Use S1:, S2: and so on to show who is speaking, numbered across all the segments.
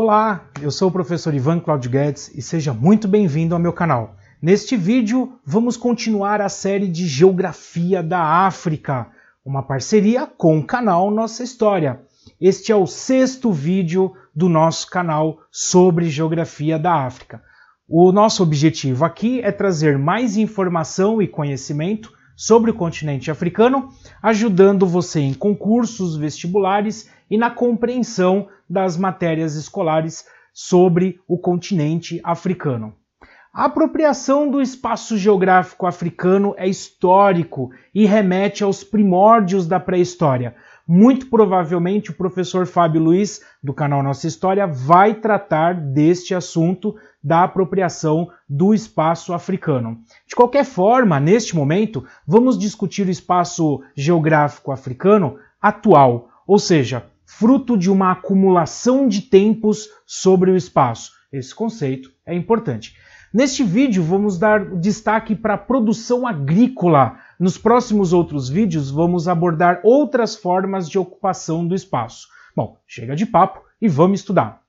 S1: Olá, eu sou o professor Ivan Claudio Guedes e seja muito bem-vindo ao meu canal. Neste vídeo, vamos continuar a série de Geografia da África, uma parceria com o canal Nossa História. Este é o sexto vídeo do nosso canal sobre Geografia da África. O nosso objetivo aqui é trazer mais informação e conhecimento sobre o continente africano, ajudando você em concursos vestibulares e na compreensão das matérias escolares sobre o continente africano. A apropriação do espaço geográfico africano é histórico e remete aos primórdios da pré-história, muito provavelmente o professor Fábio Luiz, do canal Nossa História, vai tratar deste assunto da apropriação do espaço africano. De qualquer forma, neste momento, vamos discutir o espaço geográfico africano atual, ou seja, fruto de uma acumulação de tempos sobre o espaço. Esse conceito é importante. Neste vídeo, vamos dar destaque para a produção agrícola nos próximos outros vídeos vamos abordar outras formas de ocupação do espaço. Bom, chega de papo e vamos estudar!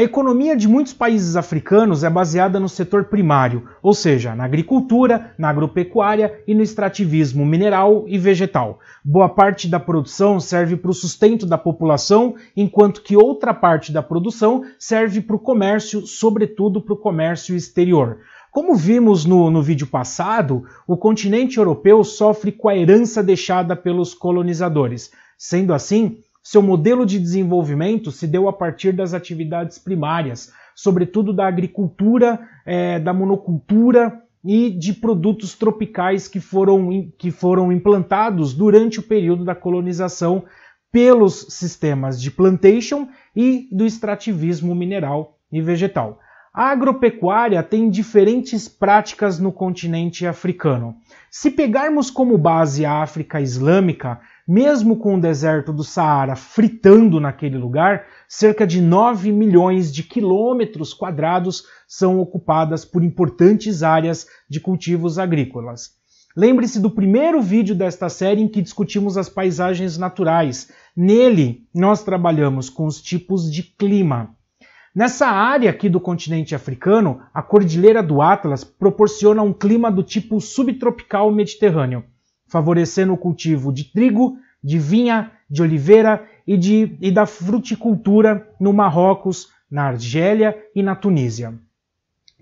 S1: A economia de muitos países africanos é baseada no setor primário, ou seja, na agricultura, na agropecuária e no extrativismo mineral e vegetal. Boa parte da produção serve para o sustento da população, enquanto que outra parte da produção serve para o comércio, sobretudo para o comércio exterior. Como vimos no, no, vídeo passado, o continente europeu sofre com a herança deixada pelos colonizadores. Sendo assim, seu modelo de desenvolvimento se deu a partir das atividades primárias, sobretudo da agricultura, é, da monocultura e de produtos tropicais que foram, que foram implantados durante o período da colonização pelos sistemas de plantation e do extrativismo mineral e vegetal. A agropecuária tem diferentes práticas no continente africano. Se pegarmos como base a África Islâmica, mesmo com o deserto do Saara fritando naquele lugar, cerca de 9 milhões de quilômetros quadrados são ocupadas por importantes áreas de cultivos agrícolas. Lembre-se do primeiro vídeo desta série em que discutimos as paisagens naturais. Nele, nós trabalhamos com os tipos de clima. Nessa área aqui do continente africano, a Cordilheira do Atlas proporciona um clima do tipo subtropical mediterrâneo favorecendo o cultivo de trigo, de vinha, de oliveira e, de, e da fruticultura no Marrocos, na Argélia e na Tunísia.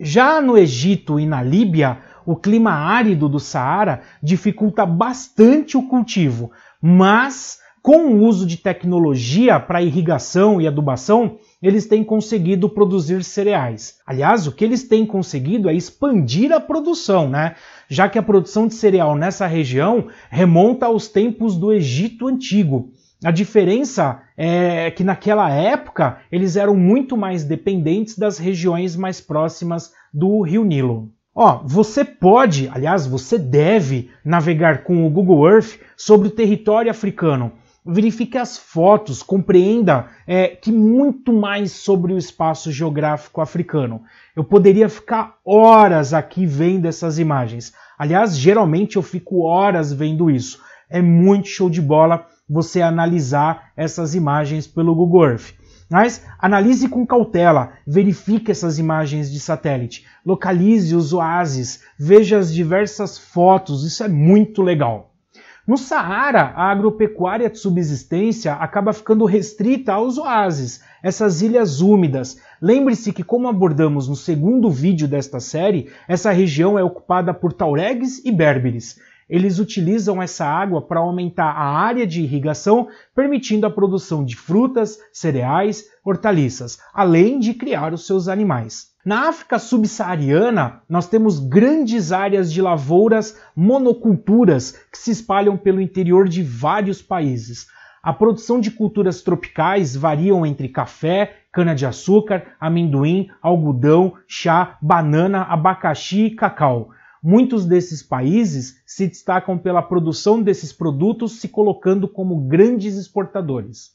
S1: Já no Egito e na Líbia, o clima árido do Saara dificulta bastante o cultivo, mas com o uso de tecnologia para irrigação e adubação, eles têm conseguido produzir cereais. Aliás, o que eles têm conseguido é expandir a produção, né? Já que a produção de cereal nessa região remonta aos tempos do Egito antigo. A diferença é que naquela época eles eram muito mais dependentes das regiões mais próximas do Rio Nilo. Ó, você pode, aliás, você deve navegar com o Google Earth sobre o território africano verifique as fotos, compreenda é, que muito mais sobre o espaço geográfico africano. Eu poderia ficar horas aqui vendo essas imagens. Aliás, geralmente eu fico horas vendo isso. É muito show de bola você analisar essas imagens pelo Google Earth. Mas analise com cautela, verifique essas imagens de satélite, localize os oásis, veja as diversas fotos, isso é muito legal. No Saara, a agropecuária de subsistência acaba ficando restrita aos oásis, essas ilhas úmidas. Lembre-se que, como abordamos no segundo vídeo desta série, essa região é ocupada por tauregues e berberes. Eles utilizam essa água para aumentar a área de irrigação, permitindo a produção de frutas, cereais, hortaliças, além de criar os seus animais. Na África subsaariana, nós temos grandes áreas de lavouras monoculturas que se espalham pelo interior de vários países. A produção de culturas tropicais variam entre café, cana-de-açúcar, amendoim, algodão, chá, banana, abacaxi e cacau. Muitos desses países se destacam pela produção desses produtos, se colocando como grandes exportadores.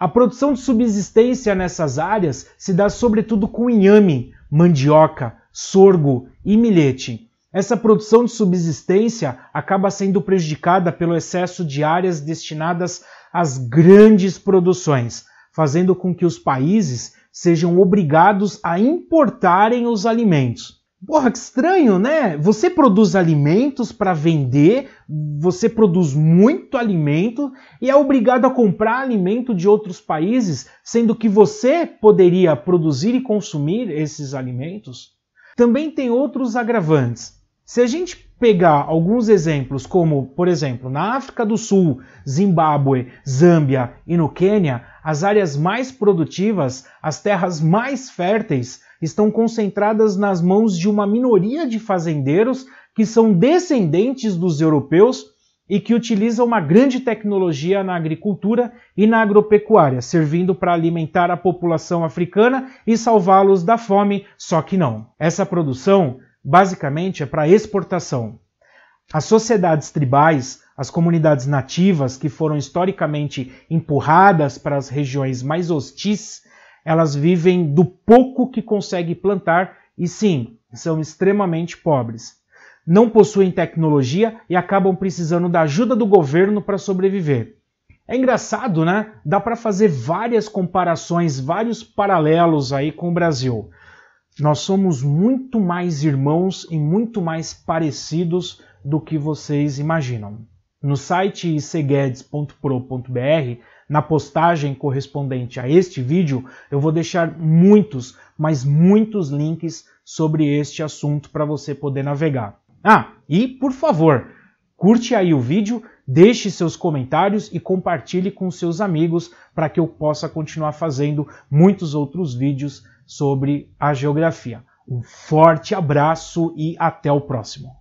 S1: A produção de subsistência nessas áreas se dá sobretudo com inhame, mandioca, sorgo e milhete. Essa produção de subsistência acaba sendo prejudicada pelo excesso de áreas destinadas às grandes produções, fazendo com que os países sejam obrigados a importarem os alimentos. Porra, que estranho, né? Você produz alimentos para vender, você produz muito alimento e é obrigado a comprar alimento de outros países, sendo que você poderia produzir e consumir esses alimentos. Também tem outros agravantes. Se a gente pegar alguns exemplos, como, por exemplo, na África do Sul, Zimbábue, Zâmbia e no Quênia, as áreas mais produtivas, as terras mais férteis, estão concentradas nas mãos de uma minoria de fazendeiros que são descendentes dos europeus e que utilizam uma grande tecnologia na agricultura e na agropecuária, servindo para alimentar a população africana e salvá-los da fome, só que não. Essa produção, basicamente, é para exportação. As sociedades tribais, as comunidades nativas que foram historicamente empurradas para as regiões mais hostis elas vivem do pouco que conseguem plantar e sim, são extremamente pobres. Não possuem tecnologia e acabam precisando da ajuda do governo para sobreviver. É engraçado, né? Dá para fazer várias comparações, vários paralelos aí com o Brasil. Nós somos muito mais irmãos e muito mais parecidos do que vocês imaginam. No site icguedes.pro.br na postagem correspondente a este vídeo, eu vou deixar muitos, mas muitos links sobre este assunto para você poder navegar. Ah, e por favor, curte aí o vídeo, deixe seus comentários e compartilhe com seus amigos para que eu possa continuar fazendo muitos outros vídeos sobre a geografia. Um forte abraço e até o próximo!